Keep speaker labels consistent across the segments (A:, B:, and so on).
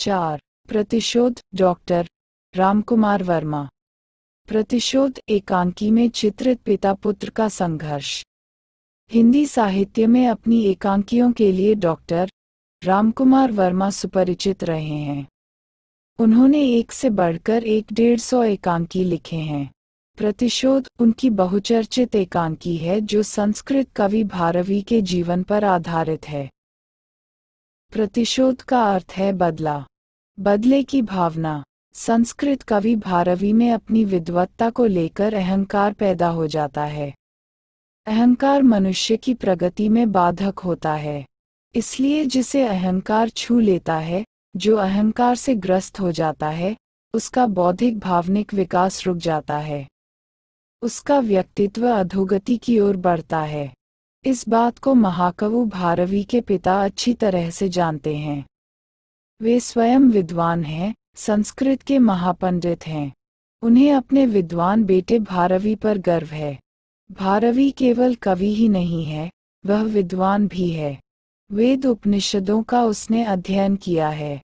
A: चार प्रतिशोध डॉक्टर रामकुमार वर्मा प्रतिशोध एकांकी में चित्रित पिता पुत्र का संघर्ष हिंदी साहित्य में अपनी एकांकियों के लिए डॉक्टर रामकुमार वर्मा सुपरिचित रहे हैं उन्होंने एक से बढ़कर एक डेढ़ सौ एकांकी लिखे हैं प्रतिशोध उनकी बहुचर्चित एकांकी है जो संस्कृत कवि भारवी के जीवन पर आधारित है प्रतिशोध का अर्थ है बदला बदले की भावना संस्कृत कवि भारवी में अपनी विद्वत्ता को लेकर अहंकार पैदा हो जाता है अहंकार मनुष्य की प्रगति में बाधक होता है इसलिए जिसे अहंकार छू लेता है जो अहंकार से ग्रस्त हो जाता है उसका बौद्धिक भावनिक विकास रुक जाता है उसका व्यक्तित्व अधोगति की ओर बढ़ता है इस बात को महाकवु भारवी के पिता अच्छी तरह से जानते हैं वे स्वयं विद्वान हैं संस्कृत के महापंडित हैं उन्हें अपने विद्वान बेटे भारवी पर गर्व है भारवी केवल कवि ही नहीं है वह विद्वान भी है वेद उपनिषदों का उसने अध्ययन किया है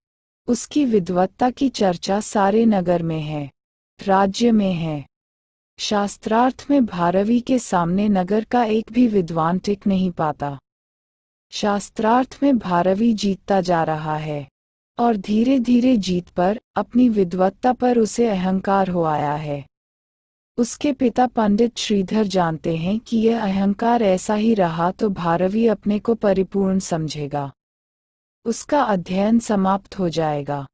A: उसकी विद्वत्ता की चर्चा सारे नगर में है राज्य में है शास्त्रार्थ में भारवी के सामने नगर का एक भी विद्वान टिक नहीं पाता शास्त्रार्थ में भारवी जीतता जा रहा है और धीरे धीरे जीत पर अपनी विद्वत्ता पर उसे अहंकार हो आया है उसके पिता पंडित श्रीधर जानते हैं कि यह अहंकार ऐसा ही रहा तो भारवी अपने को परिपूर्ण समझेगा उसका अध्ययन समाप्त हो जाएगा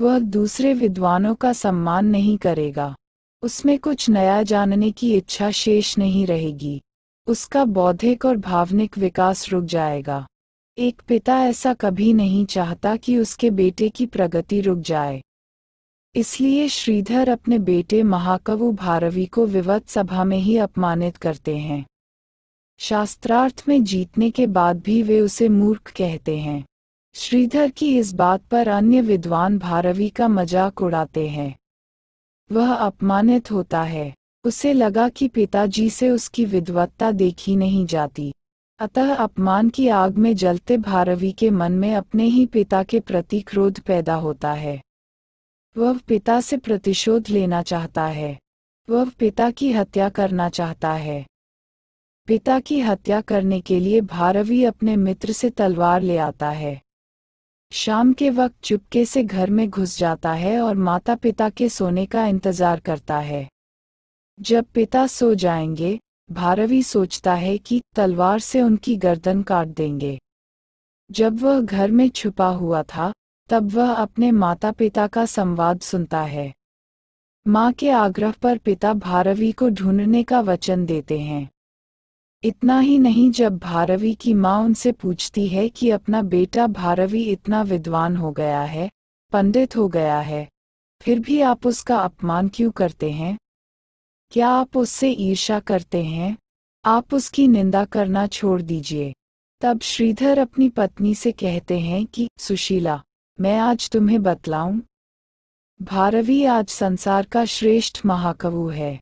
A: वह दूसरे विद्वानों का सम्मान नहीं करेगा उसमें कुछ नया जानने की इच्छा शेष नहीं रहेगी उसका बौद्धिक और भावनिक विकास रुक जाएगा एक पिता ऐसा कभी नहीं चाहता कि उसके बेटे की प्रगति रुक जाए इसलिए श्रीधर अपने बेटे महाकवु भारवी को विवत सभा में ही अपमानित करते हैं शास्त्रार्थ में जीतने के बाद भी वे उसे मूर्ख कहते हैं श्रीधर की इस बात पर अन्य विद्वान भारवी का मजाक उड़ाते हैं वह अपमानित होता है उसे लगा कि पिताजी से उसकी विद्वत्ता देखी नहीं जाती अतः अपमान की आग में जलते भारवी के मन में अपने ही पिता के प्रति क्रोध पैदा होता है वह पिता से प्रतिशोध लेना चाहता है वह पिता की हत्या करना चाहता है पिता की हत्या करने के लिए भारवी अपने मित्र से तलवार ले आता है शाम के वक्त चुपके से घर में घुस जाता है और माता पिता के सोने का इंतजार करता है जब पिता सो जाएंगे भारवी सोचता है कि तलवार से उनकी गर्दन काट देंगे जब वह घर में छुपा हुआ था तब वह अपने माता पिता का संवाद सुनता है माँ के आग्रह पर पिता भारवी को ढूंढने का वचन देते हैं इतना ही नहीं जब भारवी की माँ उनसे पूछती है कि अपना बेटा भारवी इतना विद्वान हो गया है पंडित हो गया है फिर भी आप उसका अपमान क्यों करते हैं क्या आप उससे ईर्षा करते हैं आप उसकी निंदा करना छोड़ दीजिए तब श्रीधर अपनी पत्नी से कहते हैं कि सुशीला मैं आज तुम्हें बतलाऊं भारवी आज संसार का श्रेष्ठ महाकवु है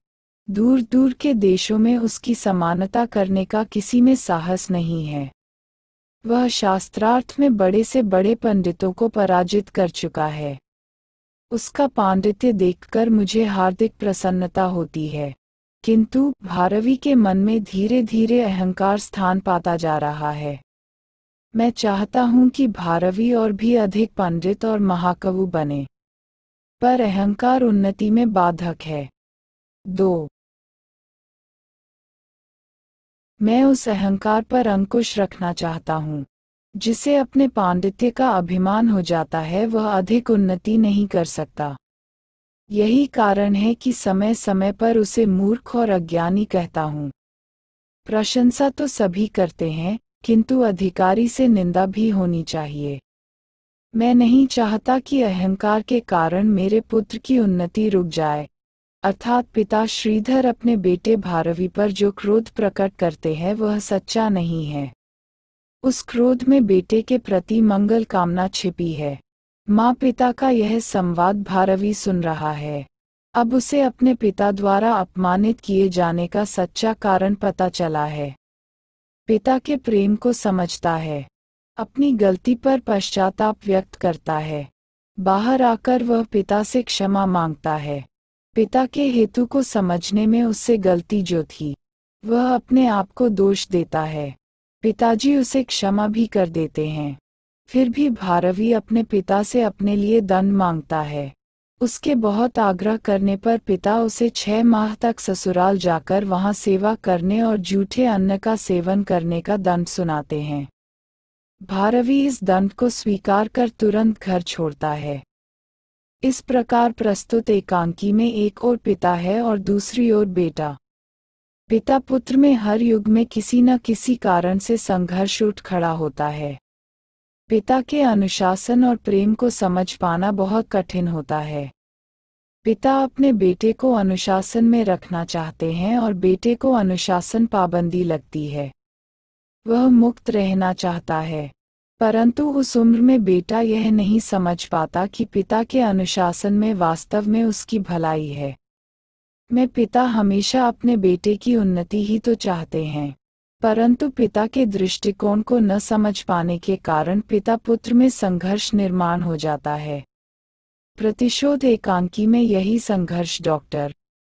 A: दूर दूर के देशों में उसकी समानता करने का किसी में साहस नहीं है वह शास्त्रार्थ में बड़े से बड़े पंडितों को पराजित कर चुका है उसका पांडित्य देखकर मुझे हार्दिक प्रसन्नता होती है किंतु भारवी के मन में धीरे धीरे अहंकार स्थान पाता जा रहा है मैं चाहता हूं कि भारवी और भी अधिक पंडित और महाकवु बने पर अहंकार उन्नति में बाधक है दो मैं उस अहंकार पर अंकुश रखना चाहता हूं जिसे अपने पांडित्य का अभिमान हो जाता है वह अधिक उन्नति नहीं कर सकता यही कारण है कि समय समय पर उसे मूर्ख और अज्ञानी कहता हूँ प्रशंसा तो सभी करते हैं किंतु अधिकारी से निंदा भी होनी चाहिए मैं नहीं चाहता कि अहंकार के कारण मेरे पुत्र की उन्नति रुक जाए अर्थात पिता श्रीधर अपने बेटे भारवी पर जो क्रोध प्रकट करते हैं वह सच्चा नहीं है उस क्रोध में बेटे के प्रति मंगल कामना छिपी है माँ पिता का यह संवाद भारवी सुन रहा है अब उसे अपने पिता द्वारा अपमानित किए जाने का सच्चा कारण पता चला है पिता के प्रेम को समझता है अपनी गलती पर पश्चाताप व्यक्त करता है बाहर आकर वह पिता से क्षमा मांगता है पिता के हेतु को समझने में उससे गलती जो थी वह अपने आप को दोष देता है पिताजी उसे क्षमा भी कर देते हैं फिर भी भारवी अपने पिता से अपने लिए दंड मांगता है उसके बहुत आग्रह करने पर पिता उसे छह माह तक ससुराल जाकर वहां सेवा करने और जूठे अन्न का सेवन करने का दंड सुनाते हैं भारवी इस दंड को स्वीकार कर तुरंत घर छोड़ता है इस प्रकार प्रस्तुत एकांकी में एक और पिता है और दूसरी ओर बेटा पिता पुत्र में हर युग में किसी न किसी कारण से संघर्ष उठ खड़ा होता है पिता के अनुशासन और प्रेम को समझ पाना बहुत कठिन होता है पिता अपने बेटे को अनुशासन में रखना चाहते हैं और बेटे को अनुशासन पाबंदी लगती है वह मुक्त रहना चाहता है परंतु उस उम्र में बेटा यह नहीं समझ पाता कि पिता के अनुशासन में वास्तव में उसकी भलाई है में पिता हमेशा अपने बेटे की उन्नति ही तो चाहते हैं परंतु पिता के दृष्टिकोण को न समझ पाने के कारण पिता पुत्र में संघर्ष निर्माण हो जाता है प्रतिशोध एकांकी में यही संघर्ष डॉक्टर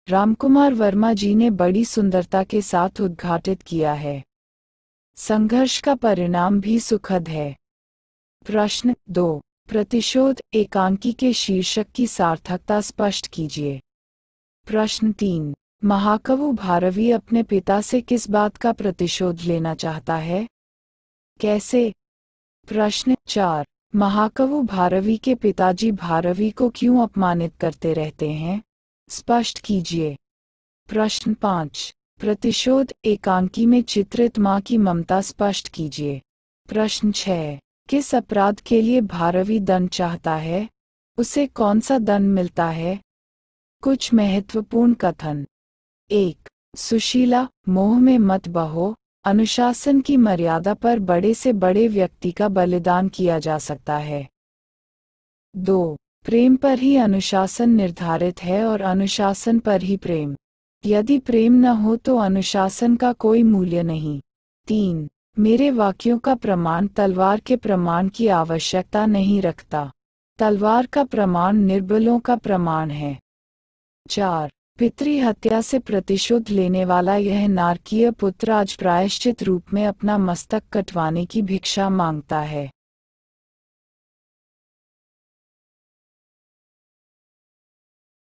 A: रामकुमार वर्मा जी ने बड़ी सुंदरता के साथ उद्घाटित किया है संघर्ष का परिणाम भी सुखद है प्रश्न दो प्रतिशोध एकांकी के शीर्षक की सार्थकता स्पष्ट कीजिए प्रश्न तीन महाकवु भारवी अपने पिता से किस बात का प्रतिशोध लेना चाहता है कैसे प्रश्न चार महाकवु भारवी के पिताजी भारवी को क्यों अपमानित करते रहते हैं स्पष्ट कीजिए प्रश्न पाँच प्रतिशोध एकांकी में चित्रित माँ की ममता स्पष्ट कीजिए प्रश्न छः किस अपराध के लिए भारवी दंड चाहता है उसे कौन सा दंड मिलता है कुछ महत्वपूर्ण कथन एक सुशीला मोह में मत बहो अनुशासन की मर्यादा पर बड़े से बड़े व्यक्ति का बलिदान किया जा सकता है दो प्रेम पर ही अनुशासन निर्धारित है और अनुशासन पर ही प्रेम यदि प्रेम न हो तो अनुशासन का कोई मूल्य नहीं तीन मेरे वाक्यों का प्रमाण तलवार के प्रमाण की आवश्यकता नहीं रखता तलवार का प्रमाण निर्बलों का प्रमाण है चार पितृ हत्या से प्रतिशोध लेने वाला यह नारकीय पुत्र आज प्रायश्चित रूप में अपना मस्तक कटवाने की भिक्षा मांगता है